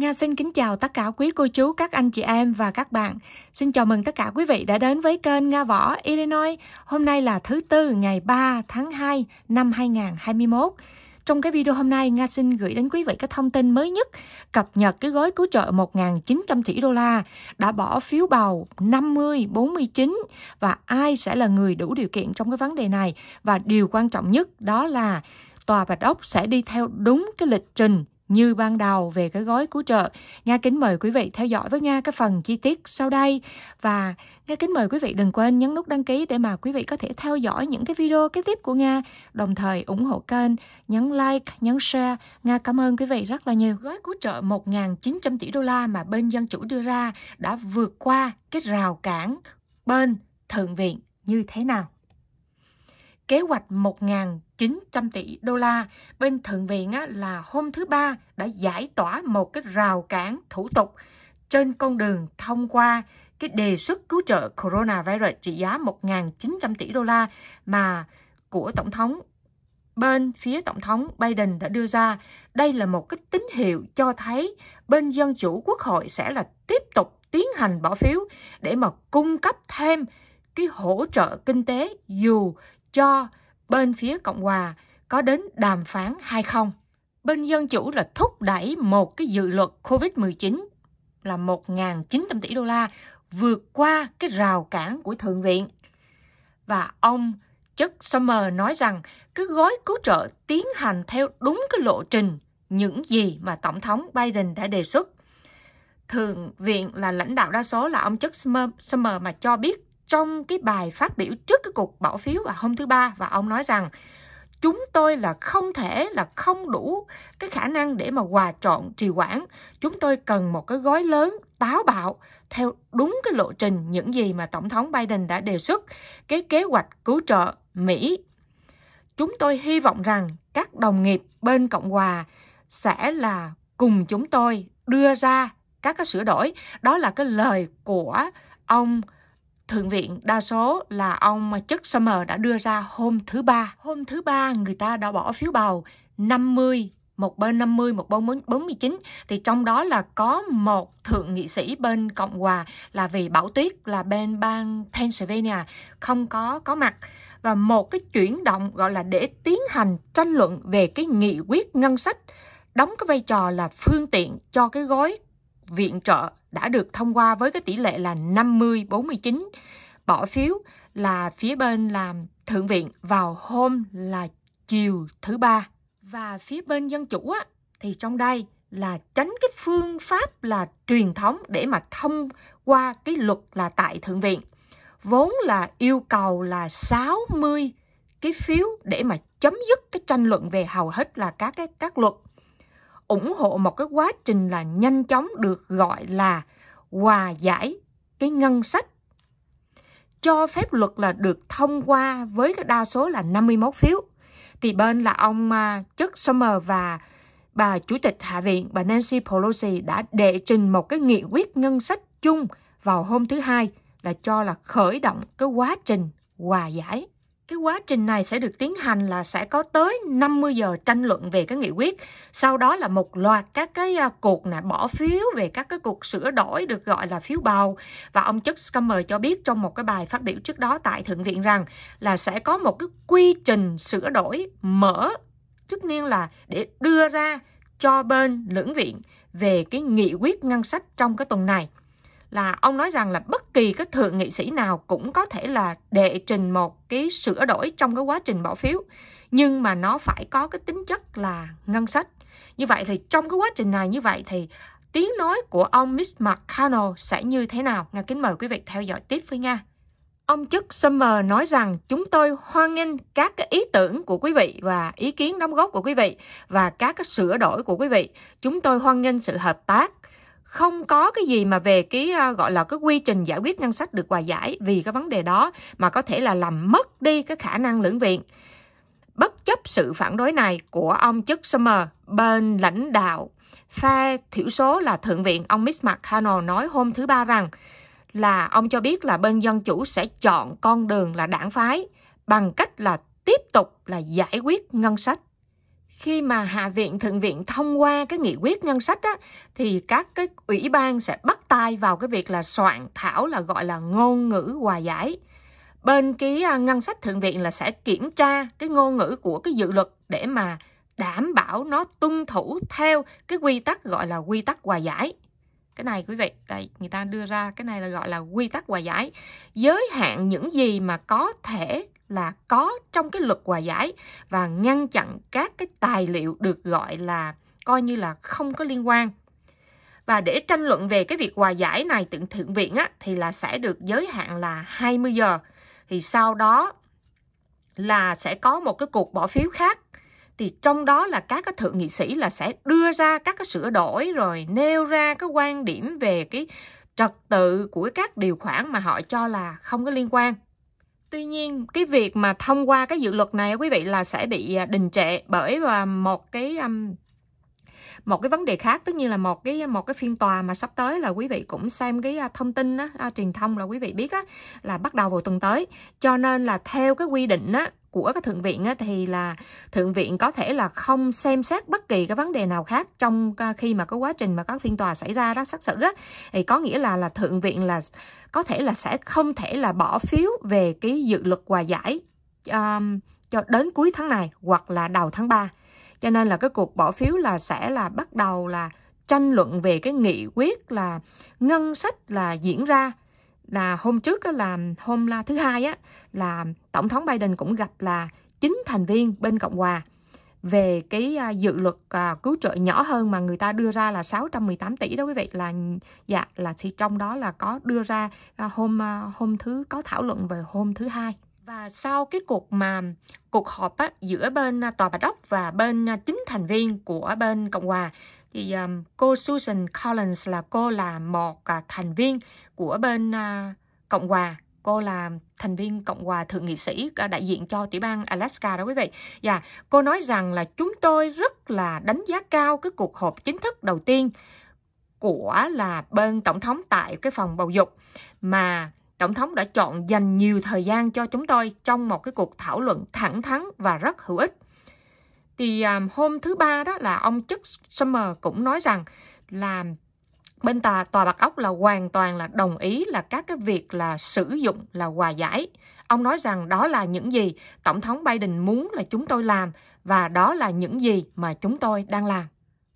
Nga xin kính chào tất cả quý cô chú, các anh chị em và các bạn. Xin chào mừng tất cả quý vị đã đến với kênh Nga Võ Illinois. Hôm nay là thứ Tư ngày 3 tháng 2 năm 2021. Trong cái video hôm nay, Nga xin gửi đến quý vị các thông tin mới nhất cập nhật cái gói cứu trợ 1.900 tỷ đô la đã bỏ phiếu bầu 50-49 và ai sẽ là người đủ điều kiện trong cái vấn đề này. Và điều quan trọng nhất đó là Tòa Bạch Ốc sẽ đi theo đúng cái lịch trình như ban đầu về cái gói cứu trợ. Nga kính mời quý vị theo dõi với Nga cái phần chi tiết sau đây và Nga kính mời quý vị đừng quên nhấn nút đăng ký để mà quý vị có thể theo dõi những cái video kế tiếp của Nga, đồng thời ủng hộ kênh, nhấn like, nhấn share. Nga cảm ơn quý vị rất là nhiều. Gói cứu trợ 1.900 tỷ đô la mà bên dân chủ đưa ra đã vượt qua cái rào cản bên Thượng viện như thế nào? kế hoạch 1.900 tỷ đô la. Bên Thượng viện là hôm thứ Ba đã giải tỏa một cái rào cản thủ tục trên con đường thông qua cái đề xuất cứu trợ coronavirus trị giá 1.900 tỷ đô la mà của Tổng thống bên phía Tổng thống Biden đã đưa ra. Đây là một cái tín hiệu cho thấy bên Dân chủ Quốc hội sẽ là tiếp tục tiến hành bỏ phiếu để mà cung cấp thêm cái hỗ trợ kinh tế dù cho bên phía Cộng hòa có đến đàm phán hay không. Bên Dân Chủ là thúc đẩy một cái dự luật COVID-19 là 1.900 tỷ đô la vượt qua cái rào cản của Thượng viện. Và ông Chuck Summer nói rằng cái gói cứu trợ tiến hành theo đúng cái lộ trình những gì mà Tổng thống Biden đã đề xuất. Thượng viện là lãnh đạo đa số là ông Chuck Summer mà cho biết trong cái bài phát biểu trước cái cuộc bỏ phiếu vào hôm thứ ba và ông nói rằng chúng tôi là không thể là không đủ cái khả năng để mà hòa trộn trì quản chúng tôi cần một cái gói lớn táo bạo theo đúng cái lộ trình những gì mà tổng thống biden đã đề xuất cái kế hoạch cứu trợ mỹ chúng tôi hy vọng rằng các đồng nghiệp bên cộng hòa sẽ là cùng chúng tôi đưa ra các cái sửa đổi đó là cái lời của ông thượng viện đa số là ông chức Schumer đã đưa ra hôm thứ ba. Hôm thứ ba người ta đã bỏ phiếu bầu 50 một bên 50, một bên 49 thì trong đó là có một thượng nghị sĩ bên Cộng hòa là vì bảo tuyết là bên bang Pennsylvania không có có mặt và một cái chuyển động gọi là để tiến hành tranh luận về cái nghị quyết ngân sách đóng cái vai trò là phương tiện cho cái gói viện trợ đã được thông qua với cái tỷ lệ là 50-49 bỏ phiếu là phía bên làm thượng viện vào hôm là chiều thứ ba và phía bên dân chủ á, thì trong đây là tránh cái phương pháp là truyền thống để mà thông qua cái luật là tại thượng viện vốn là yêu cầu là 60 cái phiếu để mà chấm dứt cái tranh luận về hầu hết là các cái các luật ủng hộ một cái quá trình là nhanh chóng được gọi là hòa giải cái ngân sách cho phép luật là được thông qua với cái đa số là 51 phiếu. Thì bên là ông à, Chuck summer và bà Chủ tịch Hạ viện bà Nancy Pelosi đã đệ trình một cái nghị quyết ngân sách chung vào hôm thứ Hai là cho là khởi động cái quá trình hòa giải cái quá trình này sẽ được tiến hành là sẽ có tới 50 giờ tranh luận về cái nghị quyết. Sau đó là một loạt các cái à, cuộc nè bỏ phiếu về các cái cuộc sửa đổi được gọi là phiếu bầu. Và ông Chuck Schumer cho biết trong một cái bài phát biểu trước đó tại Thượng viện rằng là sẽ có một cái quy trình sửa đổi mở tất nhiên là để đưa ra cho bên lưỡng viện về cái nghị quyết ngân sách trong cái tuần này là ông nói rằng là bất kỳ cái thượng nghị sĩ nào cũng có thể là đệ trình một cái sửa đổi trong cái quá trình bỏ phiếu nhưng mà nó phải có cái tính chất là ngân sách như vậy thì trong cái quá trình này như vậy thì tiếng nói của ông Mitch McConnell sẽ như thế nào nga kính mời quý vị theo dõi tiếp với nga Ông chức Summer nói rằng chúng tôi hoan nghênh các cái ý tưởng của quý vị và ý kiến đóng góp của quý vị và các cái sửa đổi của quý vị. Chúng tôi hoan nghênh sự hợp tác không có cái gì mà về cái ờ, gọi là cái quy trình giải quyết ngân sách được hòa giải vì cái vấn đề đó mà có thể là làm mất đi cái khả năng lưỡng viện. Bất chấp sự phản đối này của ông chức Summer bên lãnh đạo phe thiểu số là Thượng viện, ông Mitch McConnell nói hôm thứ Ba rằng là ông cho biết là bên Dân Chủ sẽ chọn con đường là đảng phái bằng cách là tiếp tục là giải quyết ngân sách khi mà hạ viện thượng viện thông qua cái nghị quyết ngân sách á, thì các cái ủy ban sẽ bắt tay vào cái việc là soạn thảo là gọi là ngôn ngữ hòa giải bên cái à, ngân sách thượng viện là sẽ kiểm tra cái ngôn ngữ của cái dự luật để mà đảm bảo nó tuân thủ theo cái quy tắc gọi là quy tắc hòa giải cái này quý vị đây người ta đưa ra cái này là gọi là quy tắc hòa giải giới hạn những gì mà có thể là có trong cái luật hòa giải và ngăn chặn các cái tài liệu được gọi là coi như là không có liên quan. Và để tranh luận về cái việc hòa giải này từ thượng viện á, thì là sẽ được giới hạn là 20 giờ. Thì sau đó là sẽ có một cái cuộc bỏ phiếu khác thì trong đó là các cái thượng nghị sĩ là sẽ đưa ra các cái sửa đổi rồi nêu ra cái quan điểm về cái trật tự của các điều khoản mà họ cho là không có liên quan Tuy nhiên cái việc mà thông qua cái dự luật này quý vị là sẽ bị à, đình trệ bởi và một cái um, một cái vấn đề khác tất nhiên là một cái một cái phiên tòa mà sắp tới là quý vị cũng xem cái à, thông tin á, à, truyền thông là quý vị biết á, là bắt đầu vào tuần tới cho nên là theo cái quy định á, của cái thượng viện á thì là thượng viện có thể là không xem xét bất kỳ cái vấn đề nào khác trong à, khi mà có quá trình mà các phiên tòa xảy ra đó xét xử á thì có nghĩa là là thượng viện là có thể là sẽ không thể là bỏ phiếu về cái dự luật hòa giải um, cho đến cuối tháng này hoặc là đầu tháng 3. Cho nên là cái cuộc bỏ phiếu là sẽ là bắt đầu là tranh luận về cái nghị quyết là ngân sách là diễn ra là hôm trước á, là hôm là thứ hai á là tổng thống Biden cũng gặp là chính thành viên bên Cộng hòa về cái à, dự luật à, cứu trợ nhỏ hơn mà người ta đưa ra là 618 tỷ đó quý vị là dạ là thì trong đó là có đưa ra à, hôm hôm thứ có thảo luận về hôm thứ hai và sau cái cuộc mà cuộc họp á, giữa bên tòa bạch ốc và bên chính thành viên của bên cộng hòa thì um, cô Susan Collins là cô là một uh, thành viên của bên uh, Cộng hòa cô là thành viên Cộng hòa Thượng nghị sĩ à, đại diện cho tiểu bang Alaska đó quý vị. Và dạ, cô nói rằng là chúng tôi rất là đánh giá cao cái cuộc họp chính thức đầu tiên của là bên tổng thống tại cái phòng bầu dục mà tổng thống đã chọn dành nhiều thời gian cho chúng tôi trong một cái cuộc thảo luận thẳng thắn và rất hữu ích thì um, hôm thứ ba đó là ông Chuck Summer cũng nói rằng là bên tòa tòa bạc ốc là hoàn toàn là đồng ý là các cái việc là sử dụng là hòa giải ông nói rằng đó là những gì tổng thống biden muốn là chúng tôi làm và đó là những gì mà chúng tôi đang làm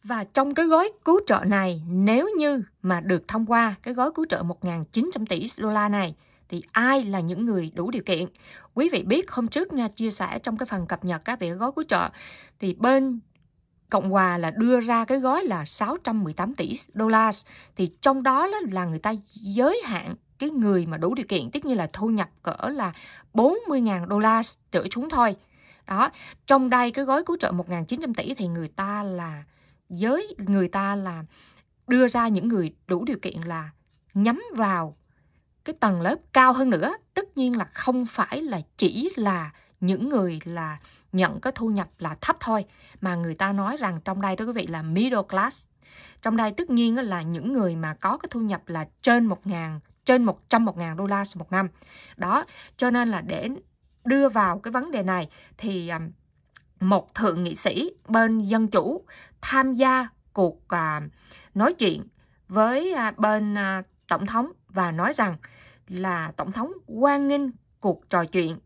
và trong cái gói cứu trợ này nếu như mà được thông qua cái gói cứu trợ 1.900 tỷ đô la này thì ai là những người đủ điều kiện. Quý vị biết hôm trước Nga chia sẻ trong cái phần cập nhật các vị gói cứu trợ thì bên Cộng hòa là đưa ra cái gói là 618 tỷ đô la thì trong đó là người ta giới hạn cái người mà đủ điều kiện tức như là thu nhập cỡ là 40.000 đô la trở xuống thôi. Đó, trong đây cái gói cứu trợ 1.900 tỷ thì người ta là giới người ta là đưa ra những người đủ điều kiện là nhắm vào cái tầng lớp cao hơn nữa tất nhiên là không phải là chỉ là những người là nhận cái thu nhập là thấp thôi mà người ta nói rằng trong đây đó quý vị là middle class trong đây tất nhiên là những người mà có cái thu nhập là trên 1 ngàn, trên 100 một ngàn đô la một năm đó cho nên là để đưa vào cái vấn đề này thì à, một thượng nghị sĩ bên dân chủ tham gia cuộc à, nói chuyện với à, bên tổng thống và nói rằng là Tổng thống quan nghênh cuộc trò chuyện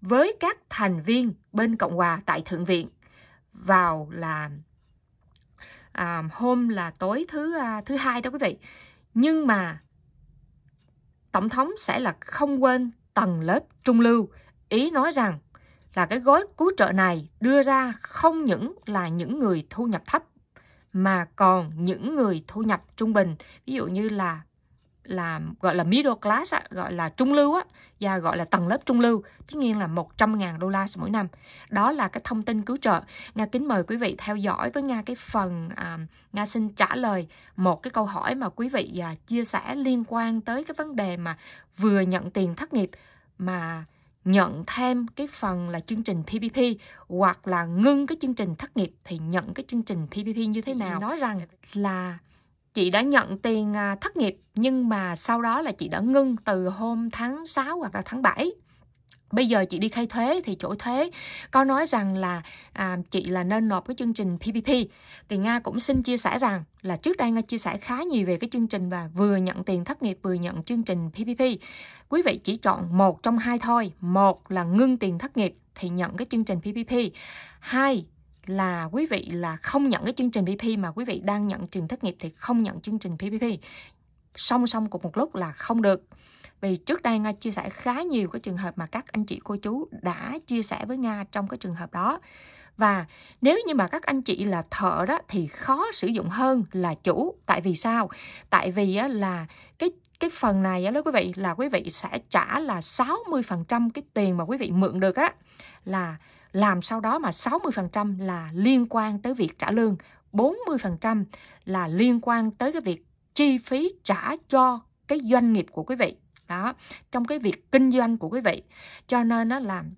với các thành viên bên Cộng hòa tại Thượng viện vào là à, hôm là tối thứ à, thứ hai đó quý vị. Nhưng mà Tổng thống sẽ là không quên tầng lớp trung lưu. Ý nói rằng là cái gói cứu trợ này đưa ra không những là những người thu nhập thấp mà còn những người thu nhập trung bình, ví dụ như là là gọi là middle class á, gọi là trung lưu á, và gọi là tầng lớp trung lưu, tất nhiên là 100.000 đô la mỗi năm. Đó là cái thông tin cứu trợ. Nga kính mời quý vị theo dõi với Nga cái phần à, Nga xin trả lời một cái câu hỏi mà quý vị à, chia sẻ liên quan tới cái vấn đề mà vừa nhận tiền thất nghiệp mà nhận thêm cái phần là chương trình PPP hoặc là ngưng cái chương trình thất nghiệp thì nhận cái chương trình PPP như thế nào? Nói rằng là chị đã nhận tiền à, thất nghiệp nhưng mà sau đó là chị đã ngưng từ hôm tháng 6 hoặc là tháng 7 bây giờ chị đi khai thuế thì chỗ thuế có nói rằng là à, chị là nên nộp cái chương trình PPP thì nga cũng xin chia sẻ rằng là trước đây nga chia sẻ khá nhiều về cái chương trình và vừa nhận tiền thất nghiệp vừa nhận chương trình PPP quý vị chỉ chọn một trong hai thôi một là ngưng tiền thất nghiệp thì nhận cái chương trình PPP hai là quý vị là không nhận cái chương trình PP mà quý vị đang nhận trường thất nghiệp thì không nhận chương trình PPP song song cùng một lúc là không được vì trước đây Nga chia sẻ khá nhiều cái trường hợp mà các anh chị cô chú đã chia sẻ với Nga trong cái trường hợp đó và nếu như mà các anh chị là thợ đó thì khó sử dụng hơn là chủ tại vì sao tại vì là cái cái phần này đó quý vị là quý vị sẽ trả là 60% cái tiền mà quý vị mượn được á là làm sau đó mà 60% là liên quan tới việc trả lương, 40% là liên quan tới cái việc chi phí trả cho cái doanh nghiệp của quý vị đó trong cái việc kinh doanh của quý vị cho nên nó làm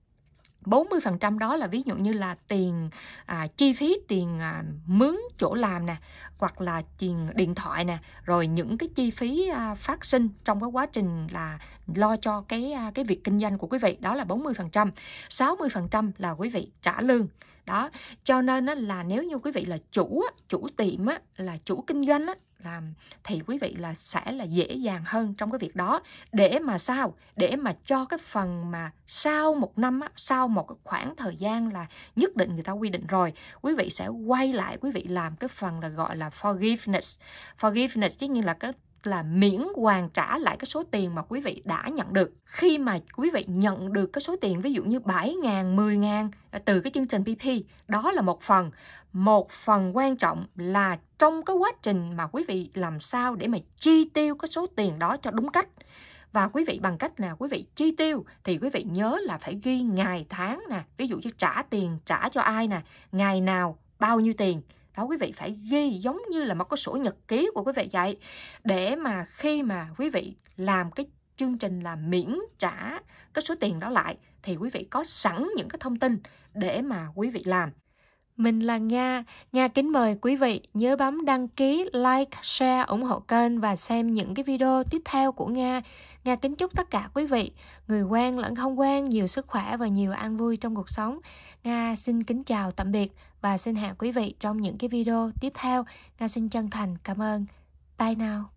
40% đó là ví dụ như là tiền à, chi phí tiền à, mướn chỗ làm nè hoặc là tiền điện thoại nè rồi những cái chi phí à, phát sinh trong cái quá trình là lo cho cái à, cái việc kinh doanh của quý vị đó là 40% 60% là quý vị trả lương đó cho nên á, là nếu như quý vị là chủ chủ tiệm á, là chủ kinh doanh á, là thì quý vị là sẽ là dễ dàng hơn trong cái việc đó để mà sao để mà cho cái phần mà sau một năm sau một khoảng thời gian là nhất định người ta quy định rồi quý vị sẽ quay lại quý vị làm cái phần là gọi là forgiveness forgiveness chứ như là cái là miễn hoàn trả lại cái số tiền mà quý vị đã nhận được. Khi mà quý vị nhận được cái số tiền ví dụ như 7 ngàn, 10 ngàn à, từ cái chương trình PP, đó là một phần. Một phần quan trọng là trong cái quá trình mà quý vị làm sao để mà chi tiêu cái số tiền đó cho đúng cách và quý vị bằng cách nào quý vị chi tiêu thì quý vị nhớ là phải ghi ngày tháng nè ví dụ như trả tiền trả cho ai nè ngày nào bao nhiêu tiền đó quý vị phải ghi giống như là một cái sổ nhật ký của quý vị vậy để mà khi mà quý vị làm cái chương trình là miễn trả cái số tiền đó lại thì quý vị có sẵn những cái thông tin để mà quý vị làm mình là Nga, Nga kính mời quý vị nhớ bấm đăng ký, like, share, ủng hộ kênh và xem những cái video tiếp theo của Nga. Nga kính chúc tất cả quý vị, người quen lẫn không quen nhiều sức khỏe và nhiều an vui trong cuộc sống. Nga xin kính chào tạm biệt và xin hẹn quý vị trong những cái video tiếp theo. Nga xin chân thành cảm ơn. Bye now.